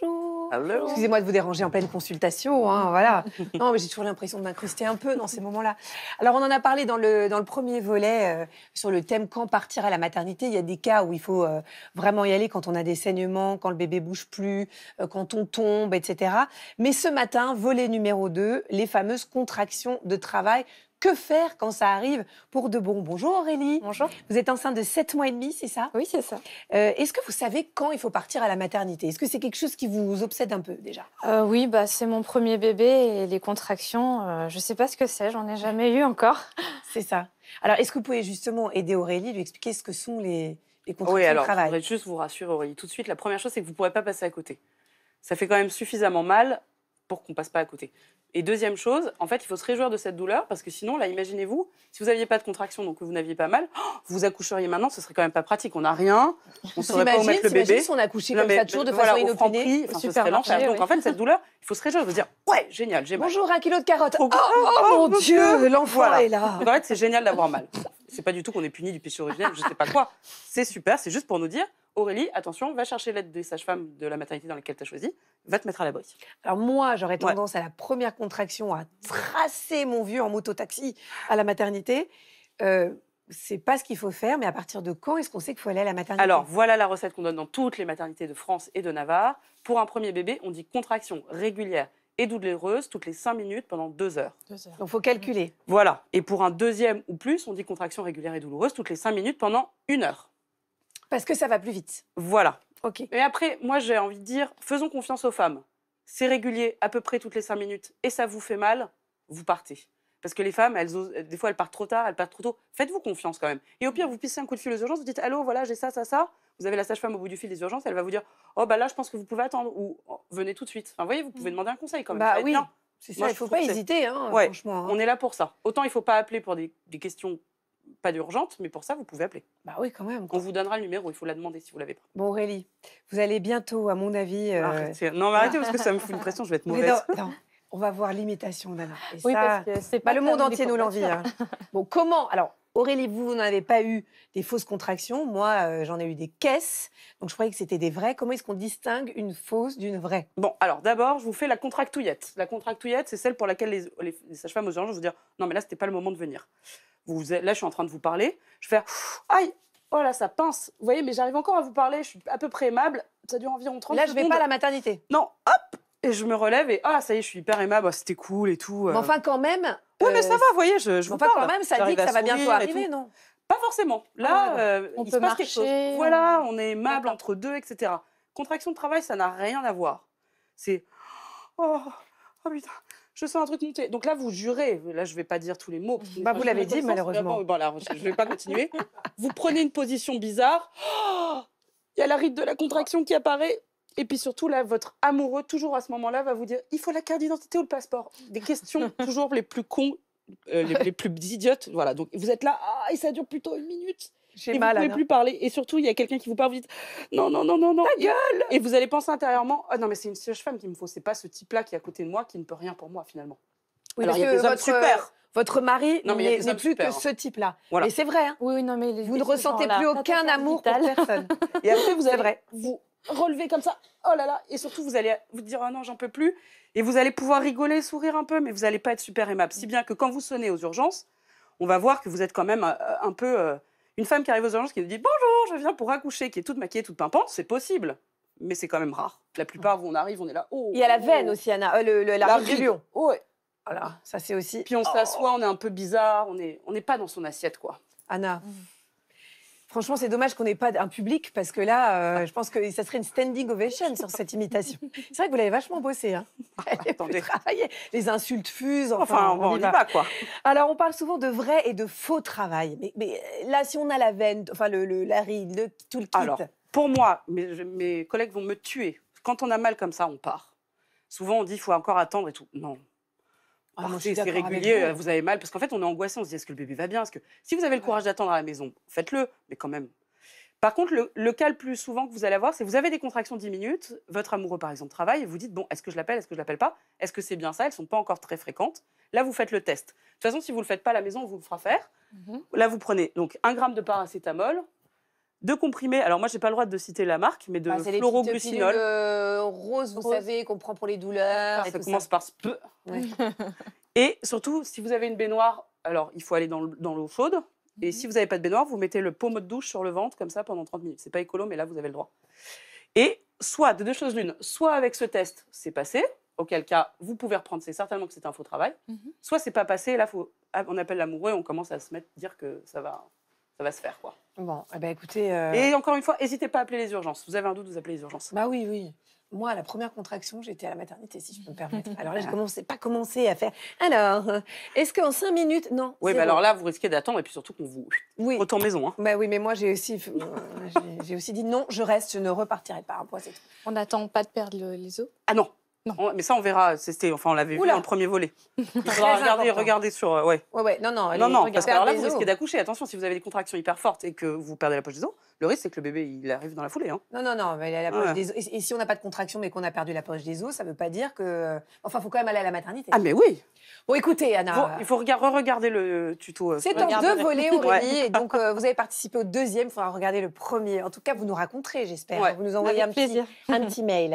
Bonjour. Excusez-moi de vous déranger en pleine consultation. Hein, voilà. Non, mais j'ai toujours l'impression de m'incruster un peu dans ces moments-là. Alors, on en a parlé dans le, dans le premier volet euh, sur le thème quand partir à la maternité. Il y a des cas où il faut euh, vraiment y aller quand on a des saignements, quand le bébé bouge plus, euh, quand on tombe, etc. Mais ce matin, volet numéro 2, les fameuses contractions de travail que faire quand ça arrive pour de bon Bonjour Aurélie. Bonjour. Vous êtes enceinte de 7 mois et demi, c'est ça Oui, c'est ça. Euh, est-ce que vous savez quand il faut partir à la maternité Est-ce que c'est quelque chose qui vous obsède un peu déjà euh, Oui, bah, c'est mon premier bébé et les contractions, euh, je ne sais pas ce que c'est, j'en ai jamais eu encore. C'est ça. Alors, est-ce que vous pouvez justement aider Aurélie, lui expliquer ce que sont les, les contractions oui, alors, je voudrais juste vous rassurer Aurélie. Tout de suite, la première chose, c'est que vous ne pourrez pas passer à côté. Ça fait quand même suffisamment mal pour qu'on ne passe pas à côté. Et deuxième chose, en fait, il faut se réjouir de cette douleur parce que sinon, là, imaginez-vous, si vous n'aviez pas de contraction, donc que vous n'aviez pas mal, oh, vous accoucheriez maintenant, ce serait quand même pas pratique. On n'a rien, on saurait pas mettre le bébé. si on accouchait comme ça toujours de façon inopinée, enfin, serait Donc en fait, cette douleur, il faut se réjouir, Vous se dire ouais, génial, j'ai mal. Bonjour, un kilo de carottes. Oh, oh, oh, mon Dieu, l'enfant est là. en fait, c'est génial d'avoir mal. C'est pas du tout qu'on est puni du péché originel, je sais pas quoi. C'est super, c'est juste pour nous dire Aurélie, attention, va chercher l'aide des sages-femmes de la maternité dans laquelle tu as choisi, va te mettre à l'abri. Alors moi, j'aurais tendance à la première contraction à tracer mon vieux en moto-taxi à la maternité. Euh, c'est pas ce qu'il faut faire, mais à partir de quand est-ce qu'on sait qu'il faut aller à la maternité Alors voilà la recette qu'on donne dans toutes les maternités de France et de Navarre. Pour un premier bébé, on dit contraction régulière et douloureuse toutes les 5 minutes pendant 2 heures. heures. Donc il faut calculer. Voilà. Et pour un deuxième ou plus, on dit contraction régulière et douloureuse toutes les 5 minutes pendant 1 heure. Parce que ça va plus vite. Voilà. OK. Et après, moi, j'ai envie de dire, faisons confiance aux femmes. C'est régulier, à peu près toutes les cinq minutes, et ça vous fait mal, vous partez. Parce que les femmes, elles des fois, elles partent trop tard, elles partent trop tôt. Faites-vous confiance quand même. Et au pire, vous pissez un coup de fil aux urgences, vous dites Allô, voilà, j'ai ça, ça, ça. Vous avez la sage-femme au bout du fil des urgences, elle va vous dire Oh, bah là, je pense que vous pouvez attendre, ou oh, venez tout de suite. Enfin, vous voyez, vous pouvez mm. demander un conseil quand même. Bah oui. c'est Ça, il ne faut pas hésiter, hein, franchement. Hein. On est là pour ça. Autant il ne faut pas appeler pour des questions pas d'urgente, mais pour ça, vous pouvez appeler. Bah oui, quand même. On vous donnera le numéro, il faut la demander si vous l'avez pas. Bon, Aurélie, vous allez bientôt, à mon avis. Euh, non, mais arrêtez parce que ça me fout une pression, je vais être mauvaise. On va voir l'imitation, d'un oui, parce que c'est bah, pas le monde entier nous l'envie. Hein. Bon, comment Alors, Aurélie, vous, n'avez pas eu des fausses contractions. Moi, euh, j'en ai eu des caisses. Donc, je croyais que c'était des vraies. Comment est-ce qu'on distingue une fausse d'une vraie Bon, alors d'abord, je vous fais la contractouillette. La contractouillette, c'est celle pour laquelle les, sages-femmes aux urgences vont dire Non, mais là, c'était pas le moment de venir là, je suis en train de vous parler. Je fais aïe, oh là, ça pince. Vous voyez, mais j'arrive encore à vous parler. Je suis à peu près aimable. Ça dure environ 30 là, Là, je vais pas à la maternité. Non, hop, et je me relève et ah, ça y est, je suis hyper aimable. Oh, c'était cool et tout. Mais euh. enfin, quand même. Oui, mais ça euh, va, vous voyez, je, je vous enfin, quand même, ça dit que ça va bientôt arriver, non Pas forcément. Ah, là, euh, on il peut se passe quelque chose. Voilà, on est aimable entre deux, etc. Contraction de travail, ça n'a rien à voir. C'est oh, oh putain, je sens un truc monter. Donc là, vous jurez. Là, je vais pas dire tous les mots. Bah, vous l'avez dit, malheureusement. Bon, là, je vais pas continuer. vous prenez une position bizarre. Il y a la ride de la contraction qui apparaît. Et puis surtout, là, votre amoureux, toujours à ce moment-là, va vous dire il faut la carte d'identité ou le passeport. Des questions toujours les plus cons, euh, les, plus idiotes. Voilà. Donc vous êtes là, ah, et ça dure plutôt une minute. J'ai mal. Vous pouvez plus parler. Et surtout, il y a quelqu'un qui vous parle vite. Non, non, non, non, non. Ta gueule Et vous allez penser intérieurement, oh, non, mais c'est une sage-femme qu'il me faut. C'est pas ce type-là qui est à côté de moi qui ne peut rien pour moi finalement. Oui, Alors, il y a des votre... super euh, votre mari n'est plus que hein. ce type-là. Et c'est vrai. Hein. Oui, non, mais vous ne ressentez plus aucun amour pour personne. Et après, vous allez vous relever comme ça. Oh là là. Et surtout, vous allez vous dire Ah non, j'en peux plus. Et vous allez pouvoir rigoler, sourire un peu, mais vous n'allez pas être super aimable. Si bien que quand vous sonnez aux urgences, on va voir que vous êtes quand même euh, un peu. Euh, une femme qui arrive aux urgences qui nous dit Bonjour, je viens pour accoucher, qui est toute maquillée, toute pimpante, c'est possible mais c'est quand même rare. La plupart, on arrive, on est là. Oh, Il y a la veine aussi, Anna, euh, la, la Oui. Voilà, ça c'est aussi. Puis on oh. s'assoit, on est un peu bizarre, on n'est on est pas dans son assiette, quoi. Anna, mm. Franchement, c'est dommage qu'on n'ait pas un public parce que là, euh, je pense que ça serait une standing ovation sur cette imitation. C'est vrai que vous l'avez vachement bossé. Hein ah, bah, Attendez. Les insultes fusent. Enfin, on, n'y y quoi. Alors, on parle souvent de vrai et de faux travail. Mais, mais euh, là, si on a la veine, enfin, le, le la ride, tout le kit. Alors, pour moi, mes, mes collègues vont me tuer. Quand on a mal comme ça, on part. Souvent, on dit qu'il faut encore attendre et tout. Non, ah, c'est régulier, vous. avez mal. Parce qu'en fait, on est angoissé, on se dit est-ce que le bébé va bien Parce que si vous avez le courage d'attendre à la maison, faites-le, mais quand même. Par contre, le, cas le plus souvent que vous allez avoir, c'est vous avez des contractions de 10 minutes, votre amoureux par exemple travaille, et vous dites bon, est-ce que je l'appelle, est-ce que je l'appelle pas Est-ce que c'est bien ça Elles sont pas encore très fréquentes. Là, vous faites le test. De toute façon, si vous le faites pas à la maison, on vous le fera faire. Mmh Là, vous prenez donc un gramme de paracétamol, de comprimés. Alors moi, j'ai pas le droit de citer la marque, mais de bah, c'est euh, rose, vous savez, qu'on prend pour les douleurs. ça commence par peu. et surtout, si vous avez une baignoire, alors il faut aller dans l'eau chaude. Et mhm. si vous n'avez pas de baignoire, vous mettez le pommeau de douche sur le ventre comme ça pendant 30 minutes. C'est pas écolo, mais là vous avez le droit. Et soit de deux choses l'une, soit avec ce test c'est passé, auquel cas vous pouvez reprendre, c'est certainement que c'est un faux travail. Mhm. Soit c'est pas passé, là faut, ah, on appelle l'amoureux, on commence à se mettre dire que ça va ça va se faire. Quoi. Bon, eh ben, écoutez. Euh, et encore une fois, n'hésitez pas à appeler les urgences. Vous avez un doute, vous appelez les urgences. Bah oui, oui. Moi, à la première contraction, j'étais à la maternité, si je peux me permettre. Alors là, je commençais pas commencé à faire. Alors, est-ce qu'en cinq minutes, non Oui, mais bah alors là, vous risquez d'attendre et puis surtout qu'on vous oui. retourne maison. Hein. Bah oui, mais moi, j'ai aussi, euh, j'ai aussi dit non, je reste, je ne repartirai pas. On n'attend pas de perdre les os. Ah non, non. mais ça, on verra. C'était, enfin, on l'avait vu dans le premier volet. regardez, regardez sur. Euh, ouais. ouais. Non, non. non, Parce que là, vous risquez d'accoucher. Attention, si vous avez des contractions hyper fortes et que vous perdez la poche des os, le risque, c'est que le bébé, il arrive dans la foulée. Hein. Non, non, non. Mais la poche des Et, si on n'a pas de contraction, mais qu'on a perdu la poche des os, ça ne veut pas dire que. Enfin, faut quand même aller à la maternité. Ah, mais oui. Bon, écoutez, Anna. il faut re-regarder le tuto. Euh, c'est en deux volets, Aurélie. Et donc, euh, vous avez participé au deuxième. Il faudra regarder le premier. En tout cas, vous nous raconterez, j'espère. Vous nous envoyez un petit, un petit mail.